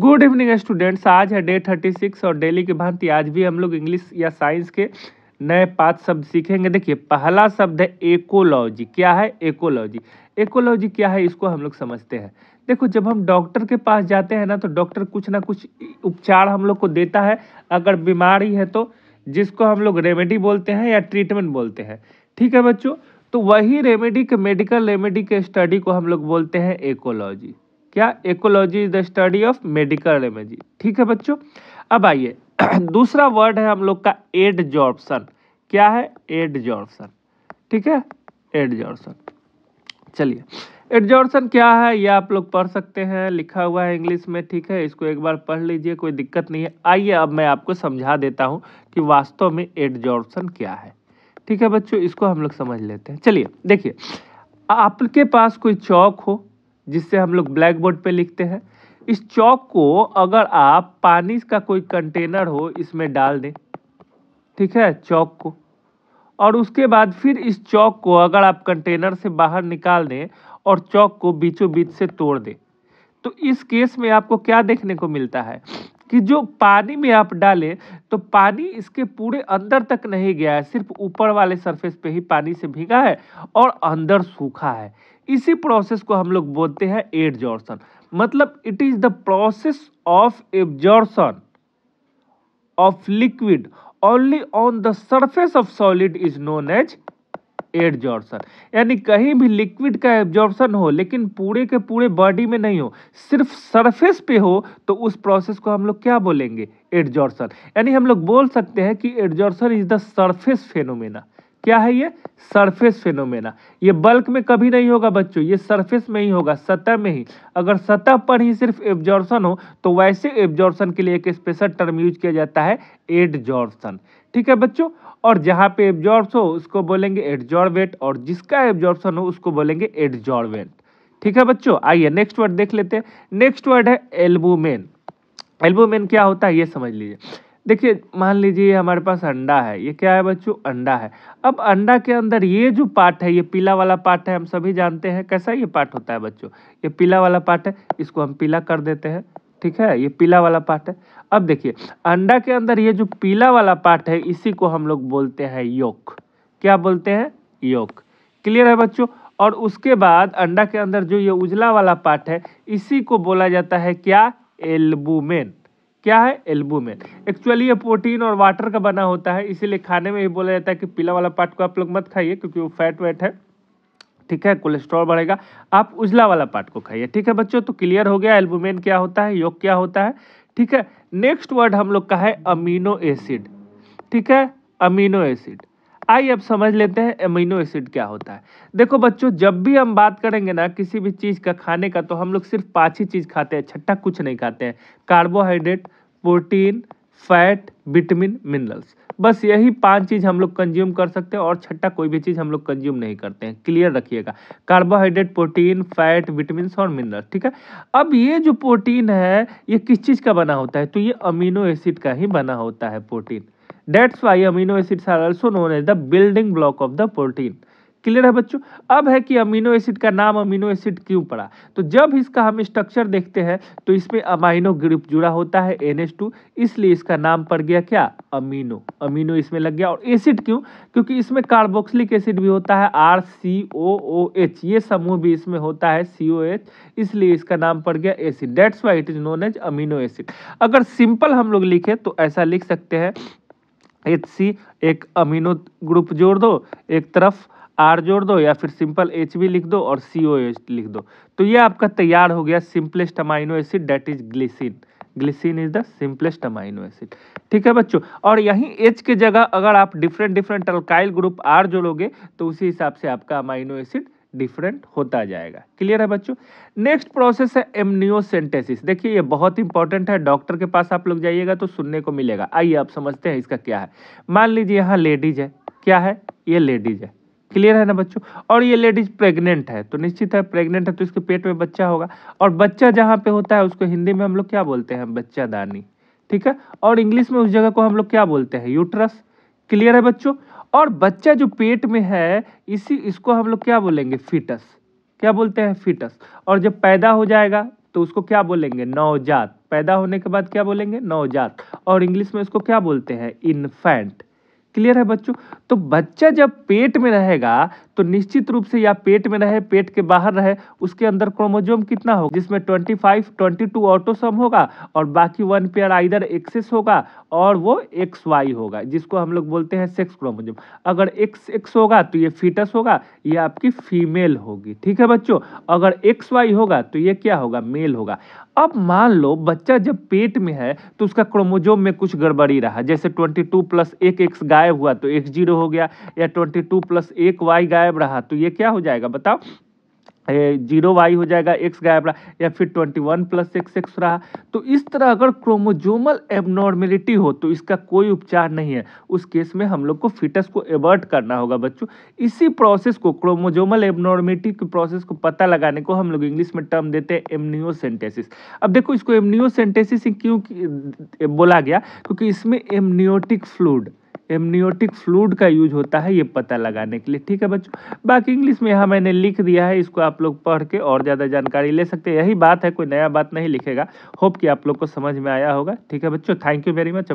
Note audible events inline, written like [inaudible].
good evening students आज है day thirty six और डेली की भांति आज भी हम लोग इंग्लिश या साइंस के नए पाँच शब्द सीखेंगे देखिए पहला शब्द है एकोलॉजी क्या है एकोलॉजी एकोलॉजी क्या है इसको हम लोग समझते हैं देखो जब हम डॉक्टर के पास जाते हैं ना तो डॉक्टर कुछ ना कुछ उपचार हम लोग को देता है अगर बीमारी है तो जिसको हम लोग रेमेडी बोलते हैं या ट्रीटमेंट बोलते हैं ठीक है बच्चों तो वही रेमेडी के मेडिकल रेमेडी के स्टडी को हम लोग बोलते हैं एकोलॉजी क्या ecology is the study of medical remedies ठीक है बच्चों अब आइए [clears throat] दूसरा वर्ड है हम लोग का एड जॉर्बसन क्या है एड जॉर्बसन ठीक है एड जॉर्सन चलिए जॉर्सन क्या है यह आप लोग पढ़ सकते हैं लिखा हुआ है इंग्लिश में ठीक है इसको एक बार पढ़ लीजिए कोई दिक्कत नहीं है आइए अब मैं आपको समझा देता हूँ कि वास्तव में एडजॉर्प्शन क्या है ठीक है बच्चों इसको हम लोग समझ लेते हैं चलिए देखिए आपके पास कोई चौक हो जिससे हम लोग ब्लैक बोर्ड पर लिखते हैं इस चौक को अगर आप पानी का कोई कंटेनर हो इसमें डाल दें ठीक है चौक को और उसके बाद फिर इस चौक को अगर आप कंटेनर से बाहर निकाल दें और चौक को बीचों बीच से तोड़ दें तो इस केस में आपको क्या देखने को मिलता है कि जो पानी में आप डालें तो पानी इसके पूरे अंदर तक नहीं गया है सिर्फ ऊपर वाले सरफेस पे ही पानी से भीगा है और अंदर सूखा है इसी प्रोसेस को हम लोग बोलते हैं एडजॉर्सन मतलब it is the process of absorption of liquid only on the surface of solid is known as adsorption यानी कहीं भी लिक्विड का एब्जॉर्बसन हो लेकिन पूरे के पूरे बॉडी में नहीं हो सिर्फ सरफेस पे हो तो उस प्रोसेस को हम लोग क्या बोलेंगे एडजॉर्सन यानी हम लोग बोल सकते हैं कि adsorption is the surface phenomena क्या है ये सरफेस फिनोमेना ये बल्क में कभी नहीं होगा बच्चों ये सरफेस में ही होगा सतह में ही अगर सतह पर ही सिर्फ एब्जॉर्सन हो तो वैसे एब्जॉर्सन के लिए एक स्पेशल टर्म यूज किया जाता है एडजॉर्सन ठीक है बच्चों और जहाँ पे एब्जॉर्ब हो उसको बोलेंगे एडजॉर्वेट और जिसका एब्जॉर्बसन हो उसको बोलेंगे एडजॉर्वेट ठीक है बच्चों आइए नेक्स्ट वर्ड देख लेते हैं नेक्स्ट वर्ड है एल्बोमेन एल्बोमेन क्या होता है ये समझ लीजिए देखिए मान लीजिए हमारे पास अंडा है ये क्या है बच्चों अंडा है अब अंडा के अंदर ये जो पार्ट है ये पीला वाला पार्ट है हम सभी जानते हैं कैसा ये पार्ट होता है बच्चों ये पीला वाला पार्ट है इसको हम पीला कर देते हैं ठीक है ये पीला वाला पार्ट है अब देखिए अंडा के अंदर ये जो पीला वाला पार्ट है इसी को हम लोग बोलते हैं योक क्या बोलते हैं योक क्लियर है बच्चों और उसके बाद अंडा के अंदर जो ये उजला वाला पार्ट है इसी को बोला जाता है क्या एल्बुमेन क्या है एल्बूमिन एक्चुअली ये प्रोटीन और वाटर का बना होता है इसीलिए खाने में भी बोला जाता है कि पीला वाला पार्ट को आप लोग मत खाइए क्योंकि वो फैट वैट है ठीक है कोलेस्ट्रॉल बढ़ेगा आप उजला वाला पार्ट को खाइए ठीक है बच्चों तो क्लियर हो गया एल्बुमेन क्या होता है योग क्या होता है ठीक है नेक्स्ट वर्ड हम लोग का है अमीनो एसिड ठीक है अमीनो एसिड आइए अब समझ लेते हैं एमिनो एसिड क्या होता है देखो बच्चों जब भी हम बात करेंगे ना किसी भी चीज़ का खाने का तो हम लोग सिर्फ पाँच ही चीज़ खाते हैं छठा कुछ नहीं खाते हैं carbohydrate protein fat vitamin minerals बस यही पांच चीज़ हम लोग कंज्यूम कर सकते हैं और छठा कोई भी चीज़ हम लोग कंज्यूम नहीं करते हैं क्लियर रखिएगा कार्बोहाइड्रेट प्रोटीन फैट विटामिन और मिनरल ठीक है अब ये जो प्रोटीन है ये किस चीज़ का बना होता है तो ये अमीनो एसिड का ही बना होता है protein that's why amino acids are also known as the building block of the protein clear है बच्चों अब है कि अमीनो एसिड का नाम अमीनो एसिड क्यों पड़ा तो जब इसका हम स्ट्रक्चर देखते हैं तो इसमें अमाइनो ग्रुप जुड़ा होता है NH2 इसलिए इसका नाम पड़ गया क्या अमीनो अमीनो इसमें लग गया और एसिड क्यों क्योंकि इसमें कार्बोक्सिलिक एसिड भी होता है आर सी ओ ओ एच ये समूह भी इसमें होता है सी ओ एच इसलिए इसका नाम पड़ गया acid that's why it is known as amino acid अगर सिंपल हम लोग लिखे तो ऐसा लिख सकते हैं एच सी एक अमीनो ग्रुप जोड़ दो एक तरफ आर जोड़ दो या फिर सिंपल एच भी लिख दो और सी ओ एच लिख दो तो ये आपका तैयार हो गया simplest amino acid that is glycine glycine is the simplest amino acid ठीक है बच्चों और यहीं एच के जगह अगर आप different different alkyl group R जोड़ोगे तो उसी हिसाब से आपका अमाइनो एसिड डिफरेंट होता जाएगा क्लियर है बच्चों नेक्स्ट प्रोसेस है एमनियोसेंटेसिस देखिए ये बहुत इंपॉर्टेंट है डॉक्टर के पास आप लोग जाइएगा तो सुनने को मिलेगा आइए आप समझते हैं इसका क्या है मान लीजिए यहाँ लेडीज है क्या है ये लेडीज है क्लियर है ना बच्चों और ये लेडीज प्रेग्नेंट है तो निश्चित है प्रेग्नेंट है तो इसके पेट में बच्चा होगा और बच्चा जहाँ पे होता है उसको हिंदी में हम लोग क्या बोलते हैं बच्चा दानी ठीक है और इंग्लिश में उस जगह को हम लोग क्या बोलते हैं यूट्रस क्लियर है बच्चों और बच्चा जो पेट में है इसी इसको हम लोग क्या बोलेंगे फिटस क्या बोलते हैं फिटस और जब पैदा हो जाएगा तो उसको क्या बोलेंगे नवजात पैदा होने के बाद क्या बोलेंगे नवजात और इंग्लिश में इसको क्या बोलते हैं इनफेंट क्लियर है बच्चों तो बच्चा जब पेट में रहेगा तो निश्चित रूप से या पेट में रहे पेट के बाहर रहे उसके अंदर क्रोमोजोम कितना होगा जिसमें 25, 22 ऑटोसम होगा और बाकी वन पेयर आइदर एक्सेस होगा और वो एक्स वाई होगा जिसको हम लोग बोलते हैं सेक्स क्रोमोजोम अगर एक्स एक्स होगा तो ये फीटस होगा ये आपकी फीमेल होगी ठीक है बच्चों अगर एक्स वाई होगा तो ये क्या होगा मेल होगा अब मान लो बच्चा जब पेट में है तो उसका क्रोमोजोम में कुछ गड़बड़ी रहा जैसे ट्वेंटी टू प्लस एक एक्स गायब हुआ तो एक्स जीरो हो गया या ट्वेंटी टू प्लस एक वाई गायब गायब रहा तो ये क्या हो जाएगा बताओ जीरो वाई हो जाएगा एक्स गायब रहा या फिर twenty one plus X X रहा तो इस तरह अगर क्रोमोजोमल एबनॉर्मेलिटी हो तो इसका कोई उपचार नहीं है उस केस में हम लोग को फिटस को एवर्ट करना होगा बच्चों इसी प्रोसेस को क्रोमोजोमल एबनॉर्मेलिटी के प्रोसेस को पता लगाने को हम लोग इंग्लिश में टर्म देते हैं एमनियोसेंटेसिस अब देखो इसको एमनियोसेंटेसिस क्यों बोला गया क्योंकि इसमें एमनियोटिक फ्लूड एमनियोटिक फ्लूड का यूज होता है ये पता लगाने के लिए ठीक है बच्चों बाकी इंग्लिश में यहाँ मैंने लिख दिया है इसको आप लोग पढ़ के और ज़्यादा जानकारी ले सकते हैं यही बात है कोई नया बात नहीं लिखेगा होप कि आप लोग को समझ में आया होगा ठीक है बच्चों थैंक यू वेरी मच